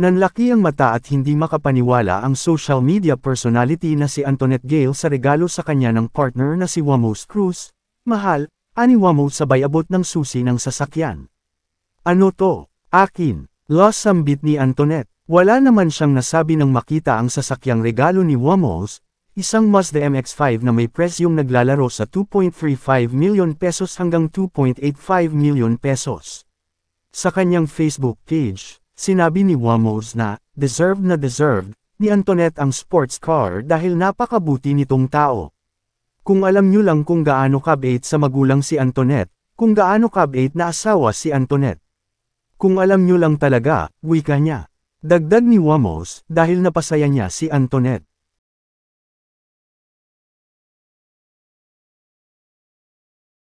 Nanlaki ang mata at hindi makapaniwala ang social media personality na si Antoinette Gale sa regalo sa kanya ng partner na si Wamos Cruz, mahal, ani Wamo sabay abot ng susi ng sasakyan. Ano to? Akin. Los sambit ni Antoinette. Wala naman siyang nasabi nang makita ang sasakyang regalo ni Wamos, isang Mazda MX-5 na may presyong naglalaro sa 2.35 million pesos hanggang 2.85 million pesos. Sa kanyang Facebook page, Sinabi ni Wamos na, deserved na deserved, ni Antoinette ang sports car dahil napakabuti nitong tao. Kung alam nyo lang kung gaano kabait sa magulang si Antoinette, kung gaano kabait na asawa si Antoinette. Kung alam nyo lang talaga, wika niya. Dagdag ni Wamos, dahil napasaya niya si Antoinette.